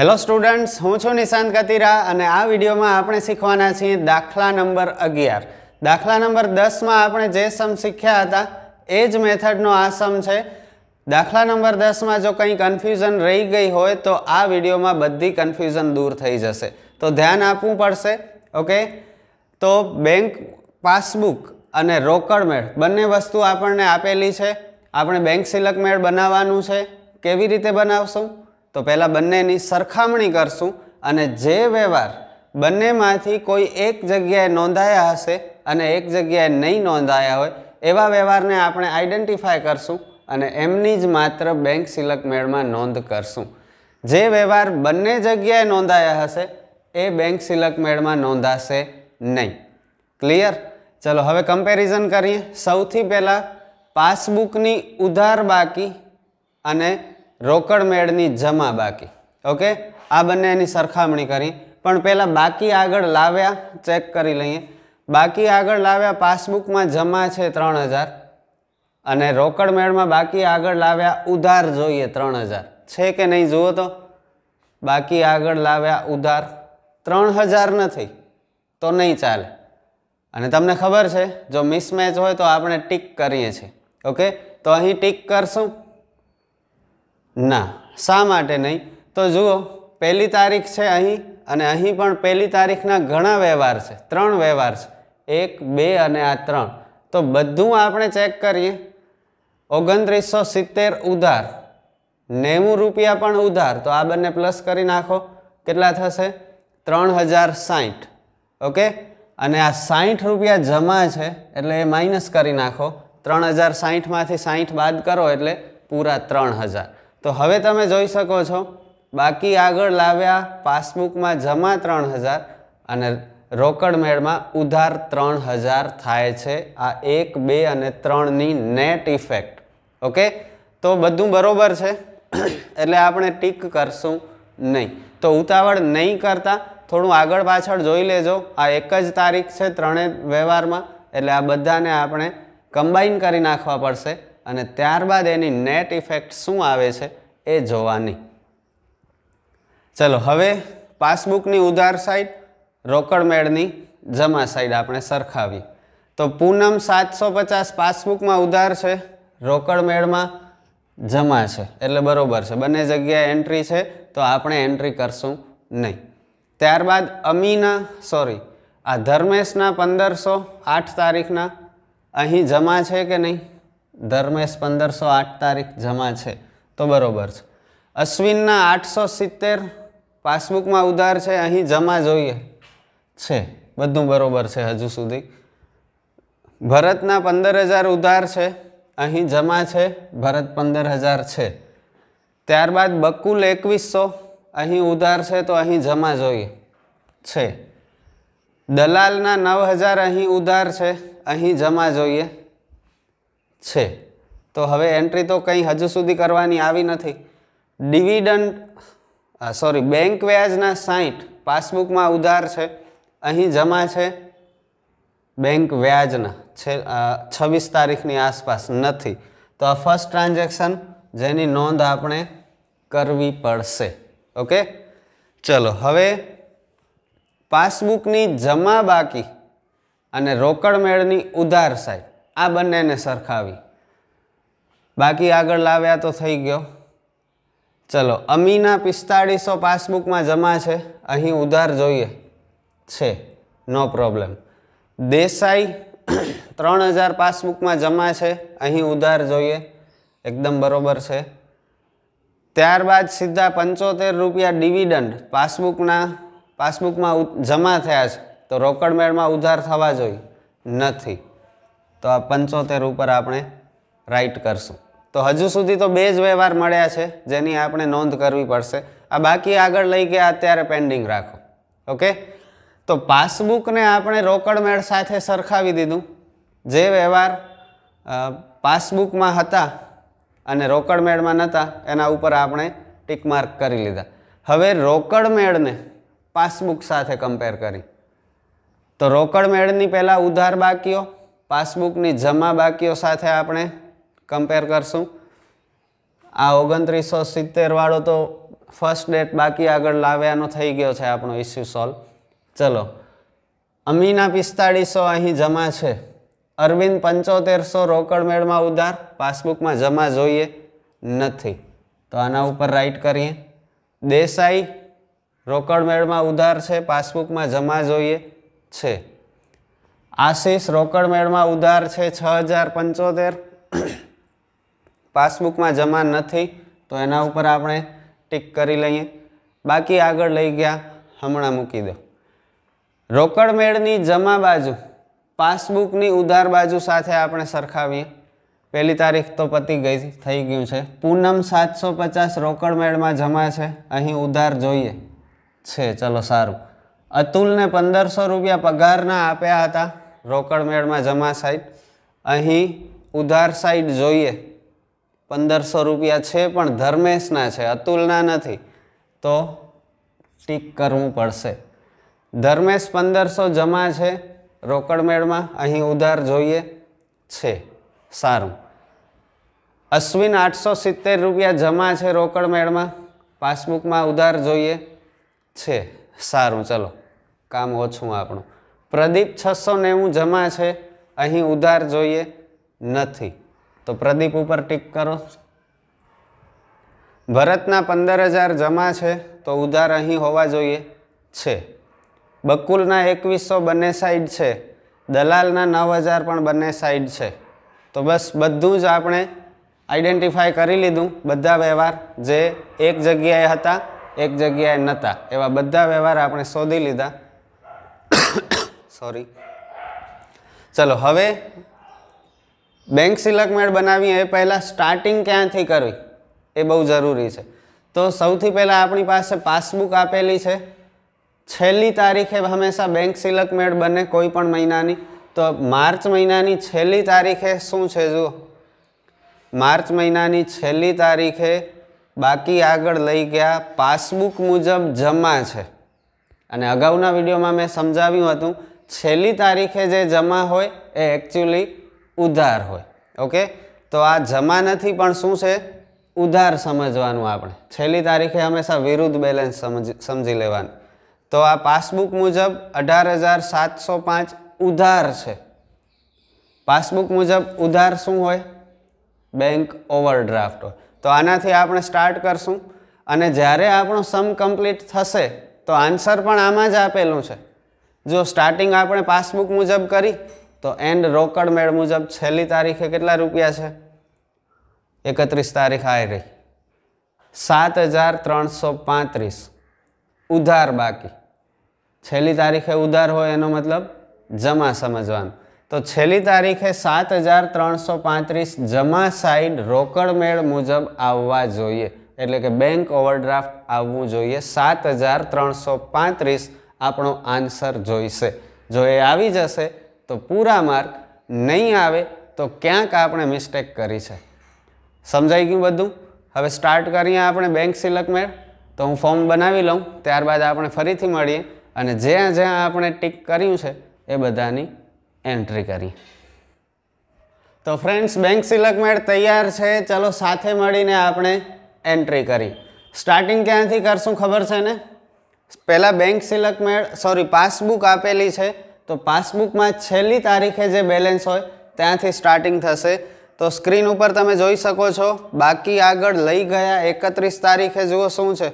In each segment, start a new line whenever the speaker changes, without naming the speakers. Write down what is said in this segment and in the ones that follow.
hello students હું છું નિશાંત કતિરા અને આ વિડીયોમાં આપણે શીખવાના છીએ દાખલા નંબર અગિયાર દાખલા નંબર દસમાં આપણે જે સમ શીખ્યા હતા એ જ મેથડનો આ સમ છે દાખલા નંબર દસમાં જો કંઈ કન્ફ્યુઝન રહી ગઈ હોય તો આ વિડીયોમાં બધી કન્ફ્યુઝન દૂર થઈ જશે તો ધ્યાન આપવું પડશે ઓકે તો બેંક પાસબુક અને રોકડ મેળ બંને વસ્તુ આપણને આપેલી છે આપણે બેંક સિલક મેળ બનાવવાનું છે કેવી રીતે બનાવશું તો પહેલાં બંનેની સરખામણી કરશું અને જે વ્યવહાર બંનેમાંથી કોઈ એક જગ્યાએ નોંધાયા હશે અને એક જગ્યાએ નહીં નોંધાયા હોય એવા વ્યવહારને આપણે આઈડેન્ટિફાય કરશું અને એમની જ માત્ર બેંક સિલક મેળમાં નોંધ કરશું જે વ્યવહાર બંને જગ્યાએ નોંધાયા હશે એ બેંક સિલક મેળમાં નોંધાશે નહીં ક્લિયર ચલો હવે કમ્પેરિઝન કરીએ સૌથી પહેલાં પાસબુકની ઉધાર બાકી અને રોકડ મેળની જમા બાકી ઓકે આ બંનેની સરખામણી કરી પણ પહેલાં બાકી આગળ લાવ્યા ચેક કરી લઈએ બાકી આગળ લાવ્યા પાસબુકમાં જમા છે ત્રણ હજાર અને રોકડ મેળમાં બાકી આગળ લાવ્યા ઉધાર જોઈએ ત્રણ હજાર છે કે નહીં જુઓ તો બાકી આગળ લાવ્યા ઉધાર ત્રણ હજાર નથી તો નહીં ચાલે અને તમને ખબર છે જો મિસમેચ હોય તો આપણે ટીક કરીએ છીએ ઓકે તો અહીં ટીક કરશું ના શા માટે નહીં તો જુઓ પહેલી તારીખ છે અહીં અને અહીં પણ પહેલી તારીખના ઘણા વ્યવહાર છે ત્રણ વ્યવહાર છે એક બે અને આ ત્રણ તો બધું આપણે ચેક કરીએ ઓગણત્રીસો સિત્તેર ઉધાર નેવું રૂપિયા પણ ઉધાર તો આ બંને પ્લસ કરી નાખો કેટલા થશે ત્રણ હજાર સાહીઠ ઓકે અને આ સાહીઠ રૂપિયા જમા છે એટલે એ માઇનસ કરી નાખો ત્રણ હજાર સાહીઠમાંથી સાહીઠ બાદ કરો એટલે પૂરા ત્રણ હજાર તો હવે તમે જોઈ શકો છો બાકી આગળ લાવ્યા પાસબુકમાં જમા ત્રણ હજાર અને રોકડ મેળમાં ઉધાર ત્રણ હજાર થાય છે આ એક બે અને ત્રણની નેટ ઇફેક્ટ ઓકે તો બધું બરાબર છે એટલે આપણે ટીક કરશું નહીં તો ઉતાવળ નહીં કરતા થોડું આગળ પાછળ જોઈ લેજો આ એક જ તારીખ છે ત્રણેય વ્યવહારમાં એટલે આ બધાને આપણે કમ્બાઈન કરી નાખવા પડશે અને ત્યારબાદ એની નેટ ઇફેક્ટ શું આવે છે એ જોવાની ચલો હવે પાસબુકની ઉધાર સાઈડ રોકડમેળની જમા સાઈડ આપણે સરખાવી તો પૂનમ સાતસો પચાસ પાસબુકમાં ઉધાર છે રોકડ મેળમાં જમા છે એટલે બરોબર છે બંને જગ્યાએ એન્ટ્રી છે તો આપણે એન્ટ્રી કરશું નહીં ત્યારબાદ અમીના સોરી આ ધર્મેશના પંદરસો આઠ તારીખના અહીં જમા છે કે નહીં ધર્મેશ પંદરસો આઠ તારીખ જમા છે તો બરોબર છે અશ્વિનના આઠસો સિત્તેર પાસબુકમાં ઉધાર છે અહીં જમા જોઈએ છે બધું બરોબર છે હજુ સુધી ભરતના પંદર હજાર ઉધાર છે અહીં જમા છે ભરત પંદર હજાર છે ત્યારબાદ બકુલ એકવીસો અહીં ઉધાર છે તો અહીં જમા જોઈએ છે દલાલના નવ હજાર અહીં ઉધાર છે અહીં જમા જોઈએ છે તો હવે એન્ટ્રી તો કંઈ હજુ સુધી કરવાની આવી નથી ડિવિડન્ડ સોરી બેંક વ્યાજના સાહીઠ પાસબુકમાં ઉધાર છે અહીં જમા છે બેંક વ્યાજના છવ્વીસ તારીખની આસપાસ નથી તો આ ફર્સ્ટ ટ્રાન્ઝેક્શન જેની નોંધ આપણે કરવી પડશે ઓકે ચલો હવે પાસબુકની જમા બાકી અને રોકડ મેળની ઉધાર સાઈડ આ બંનેને સરખાવી બાકી આગળ લાવ્યા તો થઈ ગયો ચલો અમીના પિસ્તાળીસો પાસબુકમાં જમા છે અહીં ઉધાર જોઈએ છે નો પ્રોબ્લેમ દેસાઈ ત્રણ હજાર પાસબુકમાં જમા છે અહીં ઉધાર જોઈએ એકદમ બરોબર છે ત્યારબાદ સીધા પંચોતેર રૂપિયા ડિવિડન્ડ પાસબુકના પાસબુકમાં જમા થયા છે તો રોકડમેળમાં ઉધાર થવા જોઈએ નથી તો આ પંચોતેર ઉપર આપણે રાઇટ કરશું તો હજુ સુધી તો બે જ વ્યવહાર મળ્યા છે જેની આપણે નોંધ કરવી પડશે આ બાકી આગળ લઈ ગયા અત્યારે પેન્ડિંગ રાખો ઓકે તો પાસબુકને આપણે રોકડમેળ સાથે સરખાવી દીધું જે વ્યવહાર પાસબુકમાં હતા અને રોકડમેળમાં નહોતા એના ઉપર આપણે ટીકમાર્ક કરી લીધા હવે રોકડમેળને પાસબુક સાથે કમ્પેર કરી તો રોકડમેળની પહેલાં ઉધાર બાકીઓ પાસબુકની જમા બાકીઓ સાથે આપણે કમ્પેર કરશું આ ઓગણત્રીસો સિત્તેરવાળો તો ફર્સ્ટ ડેટ બાકી આગળ લાવ્યાનો થઈ ગયો છે આપણો ઇસ્યુ સોલ્વ ચલો અમીના પિસ્તાળીસો અહીં જમા છે અરવિંદ પંચોતેરસો રોકડ મેળમાં ઉધાર પાસબુકમાં જમા જોઈએ નથી તો આના ઉપર રાઈટ કરીએ દેસાઈ રોકડ મેળમાં ઉધાર છે પાસબુકમાં જમા જોઈએ છે આશીષ રોકડ મેળમાં ઉધાર છે છ હજાર પંચોતેર પાસબુકમાં જમા નથી તો એના ઉપર આપણે ટીક કરી લઈએ બાકી આગળ લઈ ગયા હમણાં મૂકી દો રોકડ મેળની જમા બાજુ પાસબુકની ઉધાર બાજુ સાથે આપણે સરખાવીએ પહેલી તારીખ તો પતી ગઈ થઈ ગયું છે પૂનમ સાતસો પચાસ રોકડ મેળમાં જમા છે અહીં ઉધાર જોઈએ છે ચલો સારું અતુલને પંદરસો રૂપિયા પગારના આપ્યા હતા રોકડ મેળમાં જમા સાઈડ અહીં ઉધાર સાઈડ જોઈએ પંદરસો રૂપિયા છે પણ ધર્મેશના છે અતુલના નથી તો ટીક કરવું પડશે ધર્મેશ પંદરસો જમા છે રોકડમેળમાં અહીં ઉધાર જોઈએ છે સારું અશ્વિન આઠસો સિત્તેર રૂપિયા જમા છે રોકડમેળમાં પાસબુકમાં ઉધાર જોઈએ છે સારું ચલો કામ ઓછું આપણું પ્રદીપ છસો નેવું જમા છે અહીં ઉધાર જોઈએ નથી તો પ્રદીપ ઉપર ટીક કરો ભરતના પંદર હજાર જમા છે તો ઉધાર અહીં હોવા જોઈએ છે બકુલના એકવીસો બંને સાઈડ છે દલાલના નવ હજાર પણ બંને સાઈડ છે તો બસ બધું જ આપણે આઈડેન્ટિફાય કરી લીધું બધા વ્યવહાર જે એક જગ્યાએ હતા એક જગ્યાએ નહોતા એવા બધા વ્યવહાર આપણે શોધી લીધા સોરી ચલો હવે બેંક સિલકમેળ બનાવીએ એ પહેલાં સ્ટાર્ટિંગ ક્યાંથી કરવી એ બહુ જરૂરી છે તો સૌથી પહેલાં આપણી પાસે પાસબુક આપેલી છે છેલ્લી તારીખે હંમેશા બેંક સિલક મેળ બને કોઈ પણ મહિનાની તો માર્ચ મહિનાની છેલ્લી તારીખે શું છે જુઓ માર્ચ મહિનાની છેલ્લી તારીખે બાકી આગળ લઈ ગયા પાસબુક મુજબ જમા છે અને અગાઉના વિડીયોમાં મેં સમજાવ્યું હતું છેલ્લી તારીખે જે જમા હોય એ એકચ્યુઅલી ઉધાર હોય ઓકે તો આ જમા નથી પણ શું છે ઉધાર સમજવાનું આપણે છેલ્લી તારીખે હંમેશા વિરુદ્ધ બેલેન્સ સમજી લેવાનું તો આ પાસબુક મુજબ અઢાર હજાર સાતસો પાંચ ઉધાર છે પાસબુક મુજબ ઉધાર શું હોય બેંક ઓવરડ્રાફ્ટ હોય તો આનાથી આપણે સ્ટાર્ટ કરશું અને જ્યારે આપણો સમ કમ્પ્લીટ થશે તો આન્સર પણ આમાં જ આપેલું છે જો સ્ટાર્ટિંગ આપણે પાસબુક મુજબ કરી તો એન્ડ રોકડ મેળ મુજબ છેલ્લી તારીખે કેટલા રૂપિયા છે એકત્રીસ તારીખ આવી રહી સાત હજાર ત્રણસો પાંત્રીસ ઉધાર બાકી છેલ્લી તારીખે ઉધાર હોય એનો મતલબ જમા સમજવાનું તો છેલ્લી તારીખે સાત હજાર ત્રણસો પાંત્રીસ જમા સાઈડ રોકડમેળ મુજબ આવવા જોઈએ એટલે કે બેંક ઓવરડ્રાફ્ટ આવવું જોઈએ સાત હજાર ત્રણસો પાંત્રીસ આપણો આન્સર જોઈશે જો એ આવી જશે તો પૂરા માર્ક નહીં આવે તો ક્યાંક આપણે મિસ્ટેક કરી છે સમજાઈ ગયું બધું હવે સ્ટાર્ટ કરીએ આપણે બેંક સિલક મેળ તો હું ફોર્મ બનાવી લઉં ત્યારબાદ આપણે ફરીથી મળીએ અને જ્યાં જ્યાં આપણે ટીક કર્યું છે એ બધાની એન્ટ્રી કરી તો ફ્રેન્ડ્સ બેંક સિલકમેળ તૈયાર છે ચલો સાથે મળીને આપણે એન્ટ્રી કરી સ્ટાર્ટિંગ ક્યાંથી કરશું ખબર છે ને પહેલાં બેંક સિલકમેળ સોરી પાસબુક આપેલી છે તો પાસબુકમાં છેલ્લી તારીખે જે બેલેન્સ હોય ત્યાંથી સ્ટાર્ટિંગ થશે તો સ્ક્રીન ઉપર તમે જોઈ શકો છો બાકી આગળ લઈ ગયા એકત્રીસ તારીખે જુઓ શું છે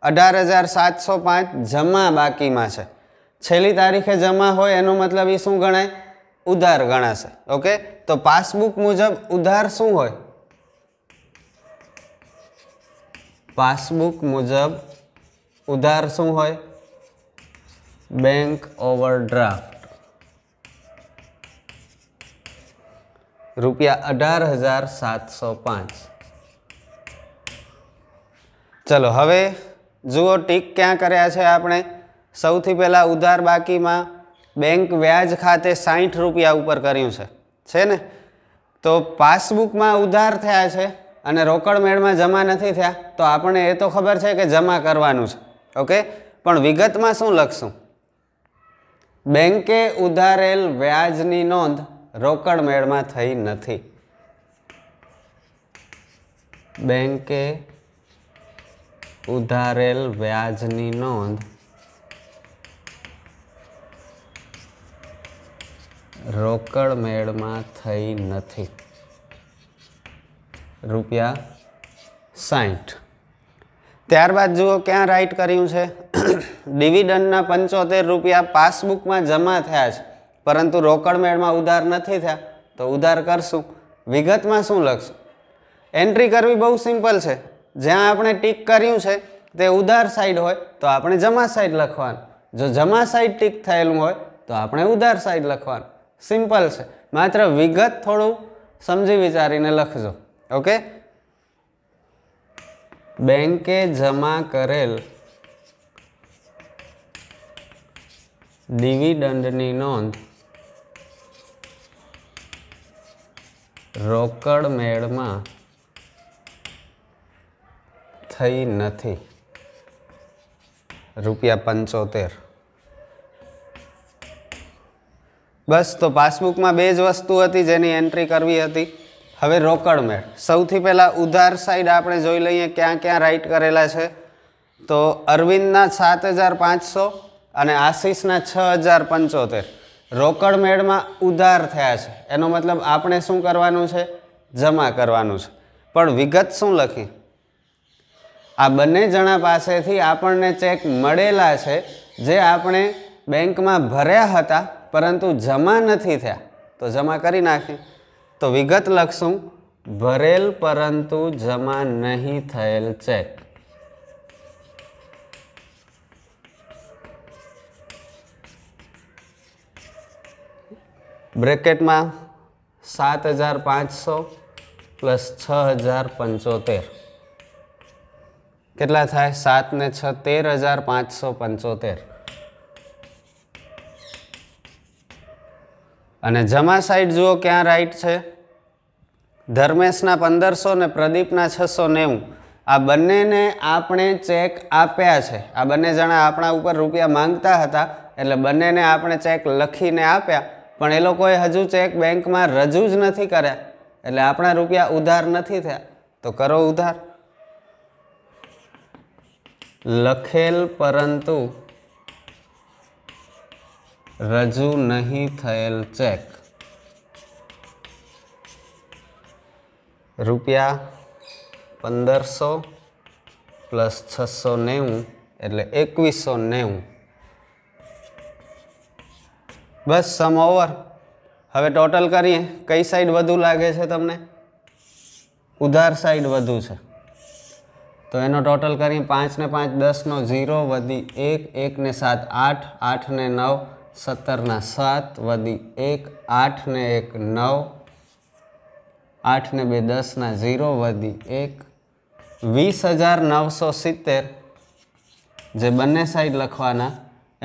અઢાર હજાર સાતસો પાંચ જમા બાકીમાં છે છેલ્લી તારીખે જમા હોય એનો મતલબ એ શું ગણાય ઉધાર ગણાશે ઓકે તો પાસબુક મુજબ ઉધાર શું હોય પાસબુક મુજબ ઉધાર શું હોય બેંક ઓવરડ્રાફ્ટ રૂપિયા અઢાર હજાર સાતસો પાંચ ચલો હવે જુઓ ટીક ક્યાં કર્યા છે આપણે સૌથી પહેલાં ઉધાર બાકીમાં બેંક વ્યાજ ખાતે સાહીઠ રૂપિયા ઉપર કર્યું છે છે ને તો પાસબુકમાં ઉધાર થયા છે અને રોકડ મેળમાં જમા નથી થયા તો આપણે એ તો ખબર છે કે જમા કરવાનું છે ઓકે પણ વિગતમાં શું લખશું બેંકે ઉધારેલ વ્યાજની નોંધ રોકડ મેળમાં થઈ નથી બેંકે ઉધારેલ વ્યાજની નોંધ રોકડ મેળમાં થઈ નથી રૂપિયા સાઠ ત્યારબાદ જુઓ ક્યાં રાઈટ કર્યું છે ડિવિડન્ડના પંચોતેર રૂપિયા પાસબુકમાં જમા થયા છે પરંતુ રોકડ મેળમાં ઉધાર નથી થયા તો ઉધાર કરશું વિગતમાં શું લખશું એન્ટ્રી કરવી બહુ સિમ્પલ છે જ્યાં આપણે ટીક કર્યું છે તે ઉધાર સાઈડ હોય તો આપણે જમા સાઈડ લખવાનું જો જમા સાઈડ ટીક થયેલું હોય તો આપણે ઉધાર સાઈડ લખવાનું સિમ્પલ છે માત્ર વિગત થોડું સમજી વિચારીને લખજો ઓકે બેંકે જમા કરેલ ડિવિડન્ડની નોંધ રોકડ મેળમાં થઈ નથી રૂપિયા પંચોતેર બસ તો પાસબુકમાં બે જ વસ્તુ હતી જેની એન્ટ્રી કરવી હતી હવે રોકડ મેળ સૌથી પહેલાં ઉધાર સાઈડ આપણે જોઈ લઈએ ક્યાં ક્યાં રાઈટ કરેલા છે તો અરવિંદના સાત હજાર પાંચસો અને આશીષના છ હજાર પંચોતેર રોકડ મેળમાં ઉધાર થયા છે એનો મતલબ આપણે શું કરવાનું છે જમા કરવાનું છે પણ વિગત શું લખી આ બંને જણા પાસેથી આપણને ચેક મળેલા છે જે આપણે બેંકમાં ભર્યા હતા પરંતુ જમા નથી થયા તો જમા કરી નાખી તો વિગત લખશું ભરેલ પરંતુ જમા નહીં થયેલ ચેક બ્રેકેટમાં સાત હજાર પાંચસો પ્લસ છ હજાર પંચોતેર કેટલા થાય સાત ને છ તેર હજાર પાંચસો પંચોતેર અને જમા સાઈડ જુઓ ક્યાં રાઈટ છે ધર્મેશના પંદરસો ને પ્રદીપના છસો નેવું આ બંનેને આપણે ચેક આપ્યા છે આ બંને જણા આપણા ઉપર રૂપિયા માંગતા હતા એટલે બંનેને આપણે ચેક લખીને આપ્યા પણ એ લોકોએ હજુ ચેક બેંકમાં રજૂ જ નથી કર્યા એટલે આપણા રૂપિયા ઉધાર નથી થયા તો કરો ઉધાર લખેલ પરંતુ રજૂ નહીં થયેલ ચેક રૂપિયા પંદરસો પ્લસ છસો નેવું એટલે એકવીસો નેવું બસ સમ ઓવર હવે ટોટલ કરીએ કઈ સાઈડ વધુ લાગે છે તમને ઉધાર સાઈડ વધુ છે તો એનો ટોટલ કરી પાંચને પાંચ દસનો ઝીરો વધી એક એકને સાત આઠ આઠને નવ સત્તરના સાત વધી એક આઠને એક નવ આઠને બે દસના ઝીરો વધી એક વીસ હજાર નવસો સિત્તેર જે બંને સાઈડ લખવાના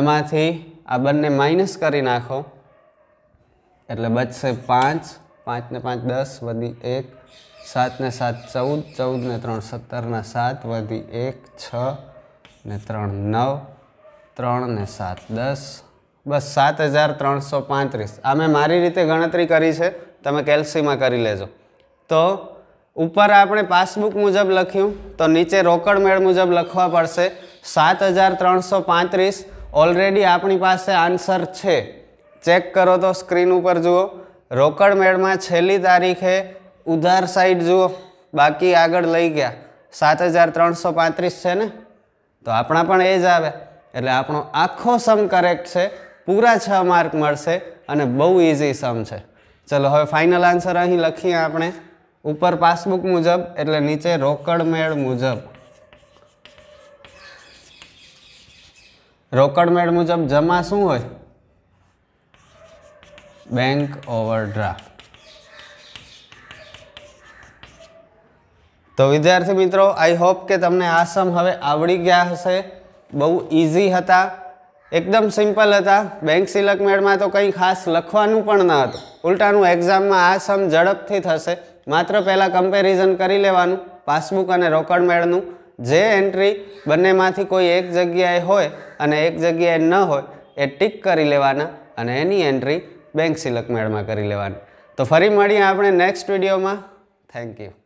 એમાંથી આ બંને માઇનસ કરી નાખો એટલે બચશે પાંચ પાંચને પાંચ દસ વધી એક સાતને સાત ચૌદ ચૌદને ત્રણ સત્તરના સાત વધી એક છ ને ત્રણ નવ ત્રણ ને સાત દસ બસ સાત હજાર ત્રણસો પાંત્રીસ આ મેં મારી રીતે ગણતરી કરી છે તમે કેલ્સીમાં કરી લેજો તો ઉપર આપણે પાસબુક મુજબ લખ્યું તો નીચે રોકડ મેળ મુજબ લખવા પડશે સાત હજાર ત્રણસો પાંત્રીસ ઓલરેડી આપણી પાસે આન્સર છે ચેક કરો તો સ્ક્રીન ઉપર જુઓ રોકડ મેળમાં છેલ્લી તારીખે ઉધાર સાઈડ જુઓ બાકી આગળ લઈ ગયા સાત હજાર ત્રણસો પાંત્રીસ છે ને તો આપણા પણ એ જ આવે એટલે આપણો આખો સમ કરેક્ટ છે પૂરા છ માર્ક મળશે અને બહુ ઇઝી સમ છે ચલો હવે ફાઇનલ આન્સર અહીં લખીએ આપણે ઉપર પાસબુક મુજબ એટલે નીચે રોકડમેળ મુજબ રોકડમેળ મુજબ જમા શું હોય બેંક ઓવરડ્રાફ્ટ તો વિદ્યાર્થી મિત્રો આઈ હોપ કે તમને આ સમ હવે આવડી ગયા હશે બહુ ઇઝી હતા એકદમ સિમ્પલ હતા બેંક સિલક મેળમાં તો કંઈ ખાસ લખવાનું પણ ન હતું ઉલટાનું એક્ઝામમાં આ સમ ઝડપથી થશે માત્ર પહેલાં કમ્પેરિઝન કરી લેવાનું પાસબુક અને રોકડ મેળનું જે એન્ટ્રી બંનેમાંથી કોઈ એક જગ્યાએ હોય અને એક જગ્યાએ ન હોય એ ટીક કરી લેવાના અને એની એન્ટ્રી બેંક સિલક મેળમાં કરી લેવાની તો ફરી મળીએ આપણે નેક્સ્ટ વિડીયોમાં થેન્ક યુ